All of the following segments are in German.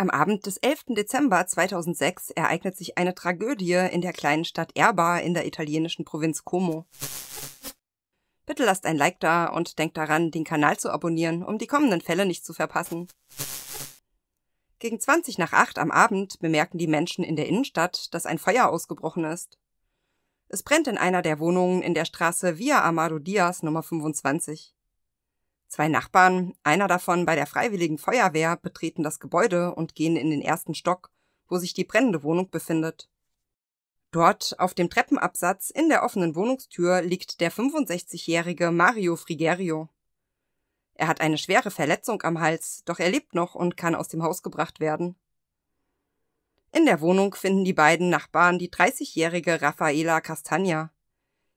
Am Abend des 11. Dezember 2006 ereignet sich eine Tragödie in der kleinen Stadt Erba in der italienischen Provinz Como. Bitte lasst ein Like da und denkt daran, den Kanal zu abonnieren, um die kommenden Fälle nicht zu verpassen. Gegen 20 nach 8 am Abend bemerken die Menschen in der Innenstadt, dass ein Feuer ausgebrochen ist. Es brennt in einer der Wohnungen in der Straße Via Amado Diaz Nummer 25. Zwei Nachbarn, einer davon bei der Freiwilligen Feuerwehr, betreten das Gebäude und gehen in den ersten Stock, wo sich die brennende Wohnung befindet. Dort, auf dem Treppenabsatz in der offenen Wohnungstür, liegt der 65-jährige Mario Frigerio. Er hat eine schwere Verletzung am Hals, doch er lebt noch und kann aus dem Haus gebracht werden. In der Wohnung finden die beiden Nachbarn die 30-jährige Raffaela Castagna.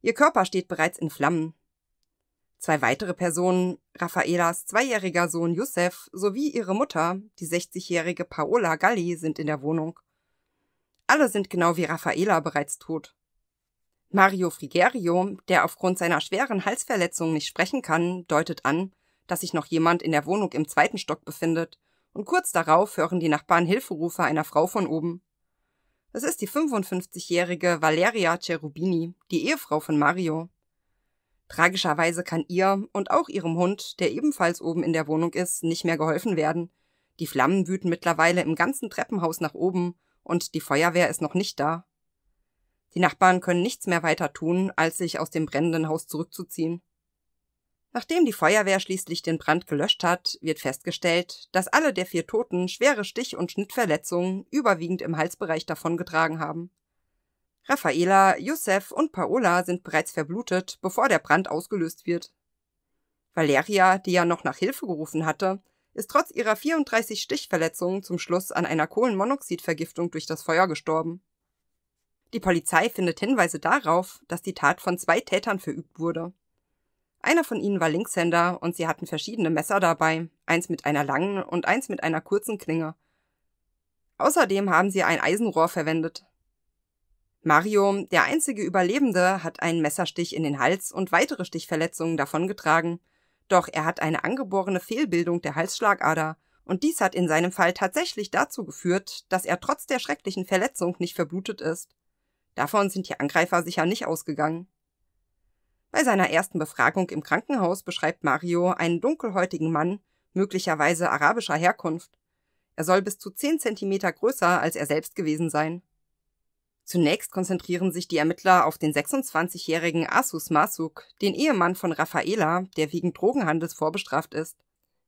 Ihr Körper steht bereits in Flammen. Zwei weitere Personen, Raffaelas zweijähriger Sohn Josef sowie ihre Mutter, die 60-jährige Paola Galli, sind in der Wohnung. Alle sind genau wie Raffaela bereits tot. Mario Frigerio, der aufgrund seiner schweren Halsverletzung nicht sprechen kann, deutet an, dass sich noch jemand in der Wohnung im zweiten Stock befindet, und kurz darauf hören die Nachbarn Hilferufe einer Frau von oben. Es ist die 55-jährige Valeria Cherubini, die Ehefrau von Mario. Tragischerweise kann ihr und auch ihrem Hund, der ebenfalls oben in der Wohnung ist, nicht mehr geholfen werden. Die Flammen wüten mittlerweile im ganzen Treppenhaus nach oben und die Feuerwehr ist noch nicht da. Die Nachbarn können nichts mehr weiter tun, als sich aus dem brennenden Haus zurückzuziehen. Nachdem die Feuerwehr schließlich den Brand gelöscht hat, wird festgestellt, dass alle der vier Toten schwere Stich- und Schnittverletzungen überwiegend im Halsbereich davongetragen haben. Raffaela, Youssef und Paola sind bereits verblutet, bevor der Brand ausgelöst wird. Valeria, die ja noch nach Hilfe gerufen hatte, ist trotz ihrer 34 Stichverletzungen zum Schluss an einer Kohlenmonoxidvergiftung durch das Feuer gestorben. Die Polizei findet Hinweise darauf, dass die Tat von zwei Tätern verübt wurde. Einer von ihnen war Linkshänder und sie hatten verschiedene Messer dabei, eins mit einer langen und eins mit einer kurzen Klinge. Außerdem haben sie ein Eisenrohr verwendet, Mario, der einzige Überlebende, hat einen Messerstich in den Hals und weitere Stichverletzungen davongetragen. Doch er hat eine angeborene Fehlbildung der Halsschlagader und dies hat in seinem Fall tatsächlich dazu geführt, dass er trotz der schrecklichen Verletzung nicht verblutet ist. Davon sind die Angreifer sicher nicht ausgegangen. Bei seiner ersten Befragung im Krankenhaus beschreibt Mario einen dunkelhäutigen Mann, möglicherweise arabischer Herkunft. Er soll bis zu 10 cm größer als er selbst gewesen sein. Zunächst konzentrieren sich die Ermittler auf den 26-jährigen Asus Masuk, den Ehemann von Rafaela, der wegen Drogenhandels vorbestraft ist.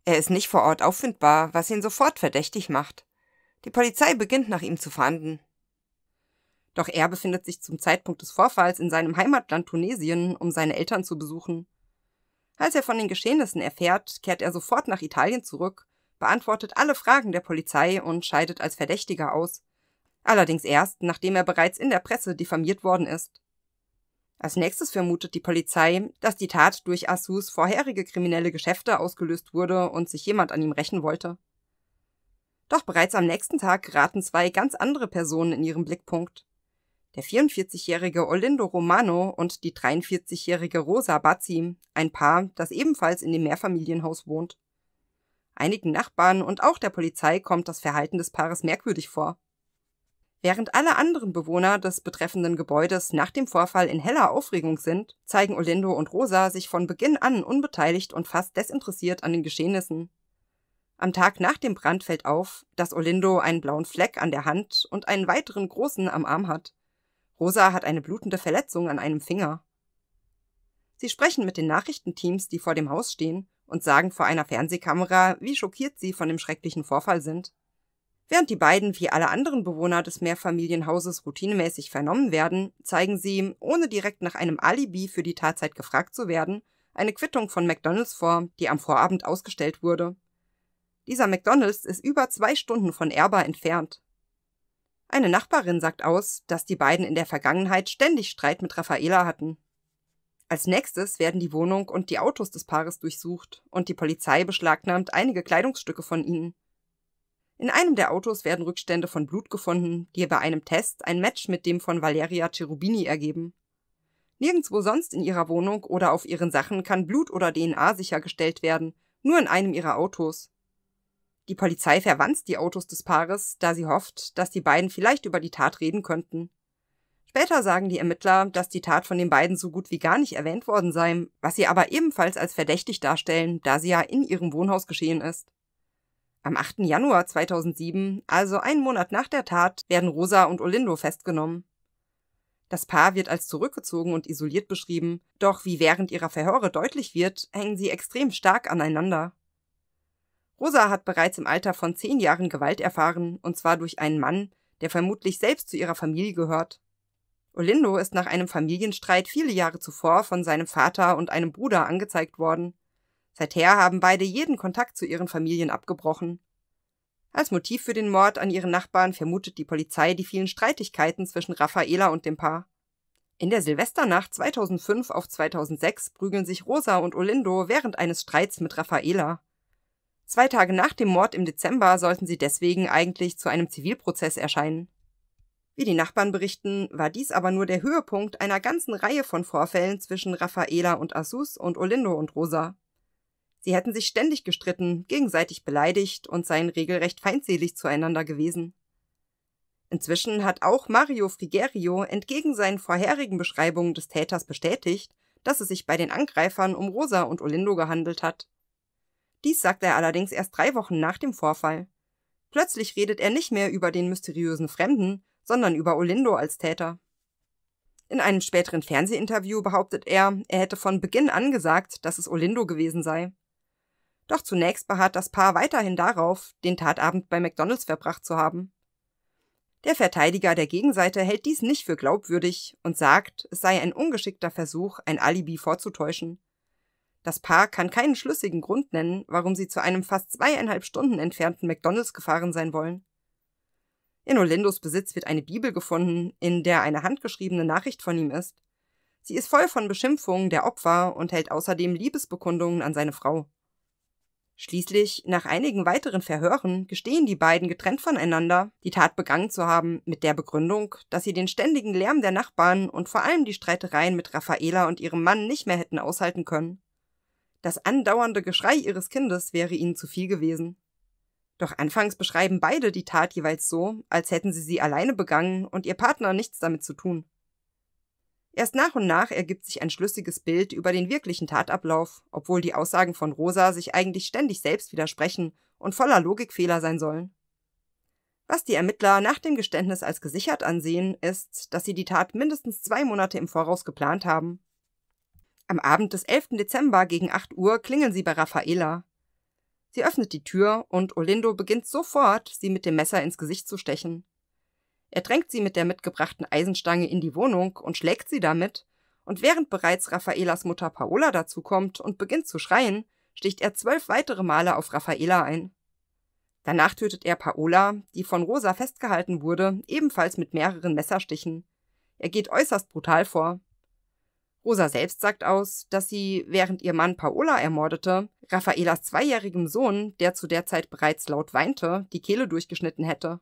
Er ist nicht vor Ort auffindbar, was ihn sofort verdächtig macht. Die Polizei beginnt nach ihm zu fahnden. Doch er befindet sich zum Zeitpunkt des Vorfalls in seinem Heimatland Tunesien, um seine Eltern zu besuchen. Als er von den Geschehnissen erfährt, kehrt er sofort nach Italien zurück, beantwortet alle Fragen der Polizei und scheidet als Verdächtiger aus. Allerdings erst, nachdem er bereits in der Presse diffamiert worden ist. Als nächstes vermutet die Polizei, dass die Tat durch Assus vorherige kriminelle Geschäfte ausgelöst wurde und sich jemand an ihm rächen wollte. Doch bereits am nächsten Tag geraten zwei ganz andere Personen in ihren Blickpunkt. Der 44-jährige Olindo Romano und die 43-jährige Rosa Bazzi, ein Paar, das ebenfalls in dem Mehrfamilienhaus wohnt. Einigen Nachbarn und auch der Polizei kommt das Verhalten des Paares merkwürdig vor. Während alle anderen Bewohner des betreffenden Gebäudes nach dem Vorfall in heller Aufregung sind, zeigen Olindo und Rosa sich von Beginn an unbeteiligt und fast desinteressiert an den Geschehnissen. Am Tag nach dem Brand fällt auf, dass Olindo einen blauen Fleck an der Hand und einen weiteren großen am Arm hat. Rosa hat eine blutende Verletzung an einem Finger. Sie sprechen mit den Nachrichtenteams, die vor dem Haus stehen, und sagen vor einer Fernsehkamera, wie schockiert sie von dem schrecklichen Vorfall sind. Während die beiden wie alle anderen Bewohner des Mehrfamilienhauses routinemäßig vernommen werden, zeigen sie, ohne direkt nach einem Alibi für die Tatzeit gefragt zu werden, eine Quittung von McDonalds vor, die am Vorabend ausgestellt wurde. Dieser McDonalds ist über zwei Stunden von Erba entfernt. Eine Nachbarin sagt aus, dass die beiden in der Vergangenheit ständig Streit mit Raffaela hatten. Als nächstes werden die Wohnung und die Autos des Paares durchsucht und die Polizei beschlagnahmt einige Kleidungsstücke von ihnen. In einem der Autos werden Rückstände von Blut gefunden, die bei einem Test ein Match mit dem von Valeria Cherubini ergeben. Nirgendwo sonst in ihrer Wohnung oder auf ihren Sachen kann Blut oder DNA sichergestellt werden, nur in einem ihrer Autos. Die Polizei verwandt die Autos des Paares, da sie hofft, dass die beiden vielleicht über die Tat reden könnten. Später sagen die Ermittler, dass die Tat von den beiden so gut wie gar nicht erwähnt worden sei, was sie aber ebenfalls als verdächtig darstellen, da sie ja in ihrem Wohnhaus geschehen ist. Am 8. Januar 2007, also einen Monat nach der Tat, werden Rosa und Olindo festgenommen. Das Paar wird als zurückgezogen und isoliert beschrieben, doch wie während ihrer Verhöre deutlich wird, hängen sie extrem stark aneinander. Rosa hat bereits im Alter von zehn Jahren Gewalt erfahren, und zwar durch einen Mann, der vermutlich selbst zu ihrer Familie gehört. Olindo ist nach einem Familienstreit viele Jahre zuvor von seinem Vater und einem Bruder angezeigt worden. Seither haben beide jeden Kontakt zu ihren Familien abgebrochen. Als Motiv für den Mord an ihren Nachbarn vermutet die Polizei die vielen Streitigkeiten zwischen Raffaela und dem Paar. In der Silvesternacht 2005 auf 2006 prügeln sich Rosa und Olindo während eines Streits mit Raffaela. Zwei Tage nach dem Mord im Dezember sollten sie deswegen eigentlich zu einem Zivilprozess erscheinen. Wie die Nachbarn berichten, war dies aber nur der Höhepunkt einer ganzen Reihe von Vorfällen zwischen Raffaela und Asus und Olindo und Rosa. Sie hätten sich ständig gestritten, gegenseitig beleidigt und seien regelrecht feindselig zueinander gewesen. Inzwischen hat auch Mario Frigerio entgegen seinen vorherigen Beschreibungen des Täters bestätigt, dass es sich bei den Angreifern um Rosa und Olindo gehandelt hat. Dies sagt er allerdings erst drei Wochen nach dem Vorfall. Plötzlich redet er nicht mehr über den mysteriösen Fremden, sondern über Olindo als Täter. In einem späteren Fernsehinterview behauptet er, er hätte von Beginn an gesagt, dass es Olindo gewesen sei. Doch zunächst beharrt das Paar weiterhin darauf, den Tatabend bei McDonald's verbracht zu haben. Der Verteidiger der Gegenseite hält dies nicht für glaubwürdig und sagt, es sei ein ungeschickter Versuch, ein Alibi vorzutäuschen. Das Paar kann keinen schlüssigen Grund nennen, warum sie zu einem fast zweieinhalb Stunden entfernten McDonald's gefahren sein wollen. In Olindos Besitz wird eine Bibel gefunden, in der eine handgeschriebene Nachricht von ihm ist. Sie ist voll von Beschimpfungen der Opfer und hält außerdem Liebesbekundungen an seine Frau. Schließlich, nach einigen weiteren Verhören, gestehen die beiden getrennt voneinander, die Tat begangen zu haben, mit der Begründung, dass sie den ständigen Lärm der Nachbarn und vor allem die Streitereien mit Raffaela und ihrem Mann nicht mehr hätten aushalten können. Das andauernde Geschrei ihres Kindes wäre ihnen zu viel gewesen. Doch anfangs beschreiben beide die Tat jeweils so, als hätten sie sie alleine begangen und ihr Partner nichts damit zu tun. Erst nach und nach ergibt sich ein schlüssiges Bild über den wirklichen Tatablauf, obwohl die Aussagen von Rosa sich eigentlich ständig selbst widersprechen und voller Logikfehler sein sollen. Was die Ermittler nach dem Geständnis als gesichert ansehen, ist, dass sie die Tat mindestens zwei Monate im Voraus geplant haben. Am Abend des 11. Dezember gegen 8 Uhr klingeln sie bei Raffaela. Sie öffnet die Tür und Olindo beginnt sofort, sie mit dem Messer ins Gesicht zu stechen. Er drängt sie mit der mitgebrachten Eisenstange in die Wohnung und schlägt sie damit, und während bereits Raffaelas Mutter Paola dazukommt und beginnt zu schreien, sticht er zwölf weitere Male auf Raffaela ein. Danach tötet er Paola, die von Rosa festgehalten wurde, ebenfalls mit mehreren Messerstichen. Er geht äußerst brutal vor. Rosa selbst sagt aus, dass sie, während ihr Mann Paola ermordete, Raffaelas zweijährigem Sohn, der zu der Zeit bereits laut weinte, die Kehle durchgeschnitten hätte.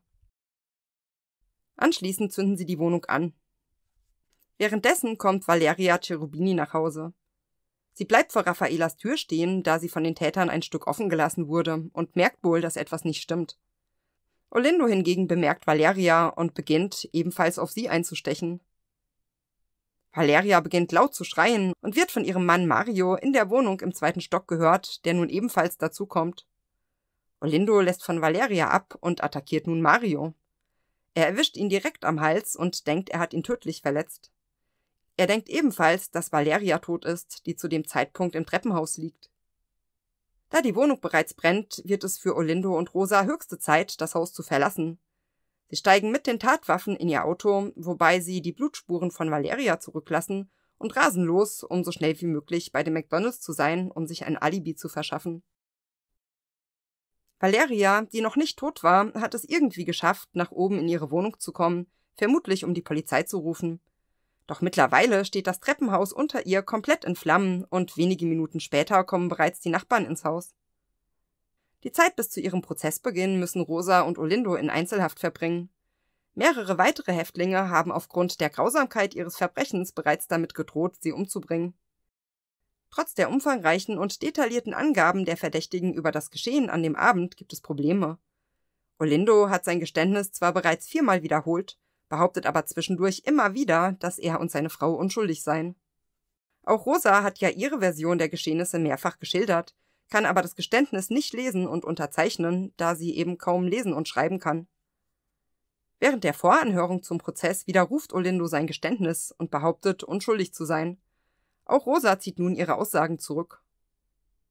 Anschließend zünden sie die Wohnung an. Währenddessen kommt Valeria Cherubini nach Hause. Sie bleibt vor Raffaelas Tür stehen, da sie von den Tätern ein Stück offen gelassen wurde und merkt wohl, dass etwas nicht stimmt. Olindo hingegen bemerkt Valeria und beginnt, ebenfalls auf sie einzustechen. Valeria beginnt laut zu schreien und wird von ihrem Mann Mario in der Wohnung im zweiten Stock gehört, der nun ebenfalls dazukommt. Olindo lässt von Valeria ab und attackiert nun Mario. Er erwischt ihn direkt am Hals und denkt, er hat ihn tödlich verletzt. Er denkt ebenfalls, dass Valeria tot ist, die zu dem Zeitpunkt im Treppenhaus liegt. Da die Wohnung bereits brennt, wird es für Olindo und Rosa höchste Zeit, das Haus zu verlassen. Sie steigen mit den Tatwaffen in ihr Auto, wobei sie die Blutspuren von Valeria zurücklassen und rasen los, um so schnell wie möglich bei den McDonalds zu sein, um sich ein Alibi zu verschaffen. Valeria, die noch nicht tot war, hat es irgendwie geschafft, nach oben in ihre Wohnung zu kommen, vermutlich um die Polizei zu rufen. Doch mittlerweile steht das Treppenhaus unter ihr komplett in Flammen und wenige Minuten später kommen bereits die Nachbarn ins Haus. Die Zeit bis zu ihrem Prozessbeginn müssen Rosa und Olindo in Einzelhaft verbringen. Mehrere weitere Häftlinge haben aufgrund der Grausamkeit ihres Verbrechens bereits damit gedroht, sie umzubringen. Trotz der umfangreichen und detaillierten Angaben der Verdächtigen über das Geschehen an dem Abend gibt es Probleme. Olindo hat sein Geständnis zwar bereits viermal wiederholt, behauptet aber zwischendurch immer wieder, dass er und seine Frau unschuldig seien. Auch Rosa hat ja ihre Version der Geschehnisse mehrfach geschildert, kann aber das Geständnis nicht lesen und unterzeichnen, da sie eben kaum lesen und schreiben kann. Während der Voranhörung zum Prozess widerruft Olindo sein Geständnis und behauptet, unschuldig zu sein. Auch Rosa zieht nun ihre Aussagen zurück.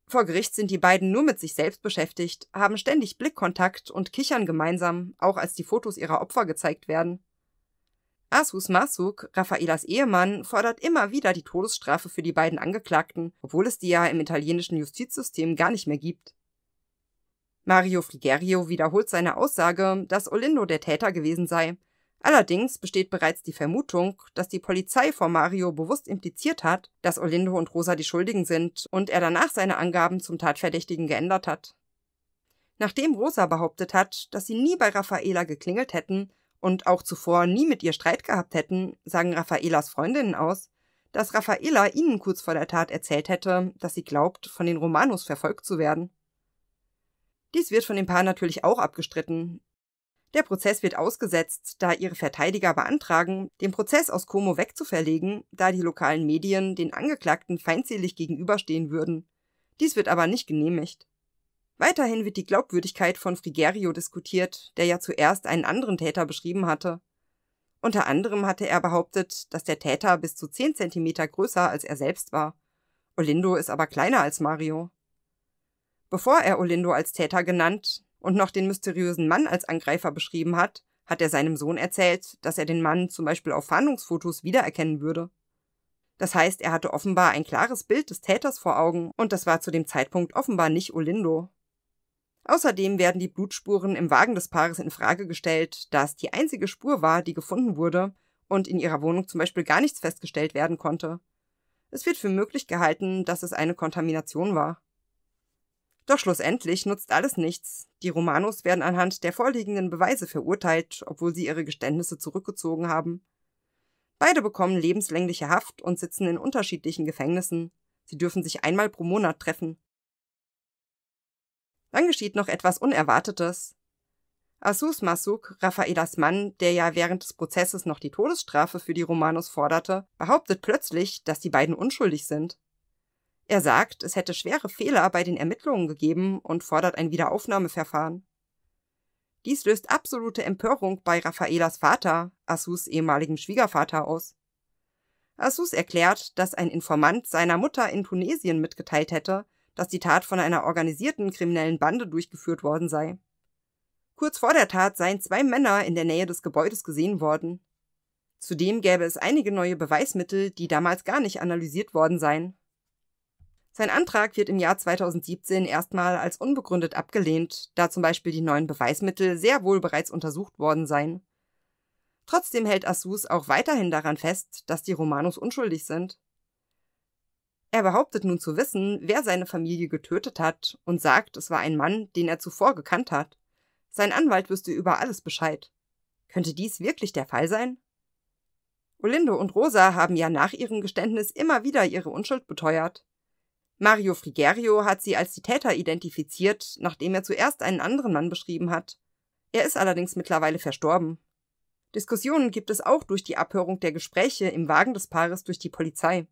Vor Gericht sind die beiden nur mit sich selbst beschäftigt, haben ständig Blickkontakt und kichern gemeinsam, auch als die Fotos ihrer Opfer gezeigt werden. Asus Masuk, Raffaelas Ehemann, fordert immer wieder die Todesstrafe für die beiden Angeklagten, obwohl es die ja im italienischen Justizsystem gar nicht mehr gibt. Mario Frigerio wiederholt seine Aussage, dass Olindo der Täter gewesen sei Allerdings besteht bereits die Vermutung, dass die Polizei vor Mario bewusst impliziert hat, dass Olindo und Rosa die Schuldigen sind und er danach seine Angaben zum Tatverdächtigen geändert hat. Nachdem Rosa behauptet hat, dass sie nie bei Raffaela geklingelt hätten und auch zuvor nie mit ihr Streit gehabt hätten, sagen Raffaelas Freundinnen aus, dass Raffaela ihnen kurz vor der Tat erzählt hätte, dass sie glaubt, von den Romanos verfolgt zu werden. Dies wird von dem Paar natürlich auch abgestritten, der Prozess wird ausgesetzt, da ihre Verteidiger beantragen, den Prozess aus Como wegzuverlegen, da die lokalen Medien den Angeklagten feindselig gegenüberstehen würden. Dies wird aber nicht genehmigt. Weiterhin wird die Glaubwürdigkeit von Frigerio diskutiert, der ja zuerst einen anderen Täter beschrieben hatte. Unter anderem hatte er behauptet, dass der Täter bis zu 10 cm größer als er selbst war. Olindo ist aber kleiner als Mario. Bevor er Olindo als Täter genannt, und noch den mysteriösen Mann als Angreifer beschrieben hat, hat er seinem Sohn erzählt, dass er den Mann zum Beispiel auf Fahndungsfotos wiedererkennen würde. Das heißt, er hatte offenbar ein klares Bild des Täters vor Augen und das war zu dem Zeitpunkt offenbar nicht Olindo. Außerdem werden die Blutspuren im Wagen des Paares in Frage gestellt, da es die einzige Spur war, die gefunden wurde und in ihrer Wohnung zum Beispiel gar nichts festgestellt werden konnte. Es wird für möglich gehalten, dass es eine Kontamination war. Doch schlussendlich nutzt alles nichts. Die Romanos werden anhand der vorliegenden Beweise verurteilt, obwohl sie ihre Geständnisse zurückgezogen haben. Beide bekommen lebenslängliche Haft und sitzen in unterschiedlichen Gefängnissen. Sie dürfen sich einmal pro Monat treffen. Dann geschieht noch etwas Unerwartetes. Asus Masuk, Raffaelas Mann, der ja während des Prozesses noch die Todesstrafe für die Romanos forderte, behauptet plötzlich, dass die beiden unschuldig sind. Er sagt, es hätte schwere Fehler bei den Ermittlungen gegeben und fordert ein Wiederaufnahmeverfahren. Dies löst absolute Empörung bei Raffaelas Vater, Assus ehemaligem Schwiegervater, aus. Assus erklärt, dass ein Informant seiner Mutter in Tunesien mitgeteilt hätte, dass die Tat von einer organisierten kriminellen Bande durchgeführt worden sei. Kurz vor der Tat seien zwei Männer in der Nähe des Gebäudes gesehen worden. Zudem gäbe es einige neue Beweismittel, die damals gar nicht analysiert worden seien. Sein Antrag wird im Jahr 2017 erstmal als unbegründet abgelehnt, da zum Beispiel die neuen Beweismittel sehr wohl bereits untersucht worden seien. Trotzdem hält Assus auch weiterhin daran fest, dass die Romanos unschuldig sind. Er behauptet nun zu wissen, wer seine Familie getötet hat und sagt, es war ein Mann, den er zuvor gekannt hat. Sein Anwalt wüsste über alles Bescheid. Könnte dies wirklich der Fall sein? Olindo und Rosa haben ja nach ihrem Geständnis immer wieder ihre Unschuld beteuert. Mario Frigerio hat sie als die Täter identifiziert, nachdem er zuerst einen anderen Mann beschrieben hat. Er ist allerdings mittlerweile verstorben. Diskussionen gibt es auch durch die Abhörung der Gespräche im Wagen des Paares durch die Polizei.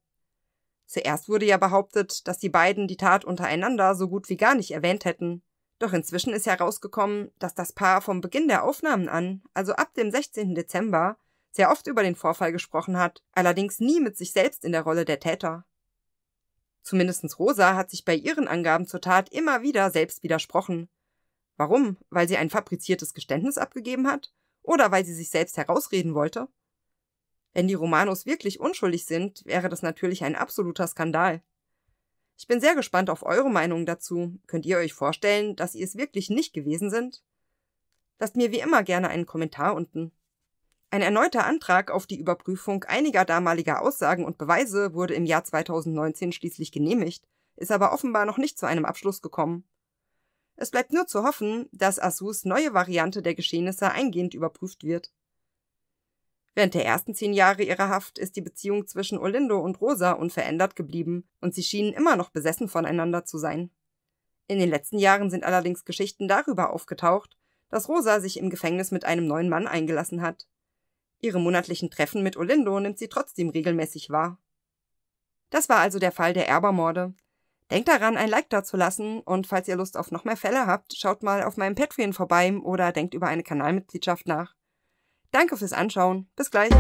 Zuerst wurde ja behauptet, dass die beiden die Tat untereinander so gut wie gar nicht erwähnt hätten. Doch inzwischen ist herausgekommen, dass das Paar vom Beginn der Aufnahmen an, also ab dem 16. Dezember, sehr oft über den Vorfall gesprochen hat, allerdings nie mit sich selbst in der Rolle der Täter. Zumindest Rosa hat sich bei ihren Angaben zur Tat immer wieder selbst widersprochen. Warum? Weil sie ein fabriziertes Geständnis abgegeben hat? Oder weil sie sich selbst herausreden wollte? Wenn die Romanos wirklich unschuldig sind, wäre das natürlich ein absoluter Skandal. Ich bin sehr gespannt auf eure Meinung dazu. Könnt ihr euch vorstellen, dass sie es wirklich nicht gewesen sind? Lasst mir wie immer gerne einen Kommentar unten. Ein erneuter Antrag auf die Überprüfung einiger damaliger Aussagen und Beweise wurde im Jahr 2019 schließlich genehmigt, ist aber offenbar noch nicht zu einem Abschluss gekommen. Es bleibt nur zu hoffen, dass Asus neue Variante der Geschehnisse eingehend überprüft wird. Während der ersten zehn Jahre ihrer Haft ist die Beziehung zwischen Olindo und Rosa unverändert geblieben und sie schienen immer noch besessen voneinander zu sein. In den letzten Jahren sind allerdings Geschichten darüber aufgetaucht, dass Rosa sich im Gefängnis mit einem neuen Mann eingelassen hat. Ihre monatlichen Treffen mit Olindo nimmt sie trotzdem regelmäßig wahr. Das war also der Fall der Erbermorde. Denkt daran, ein Like da zu lassen und falls ihr Lust auf noch mehr Fälle habt, schaut mal auf meinem Patreon vorbei oder denkt über eine Kanalmitgliedschaft nach. Danke fürs Anschauen. Bis gleich.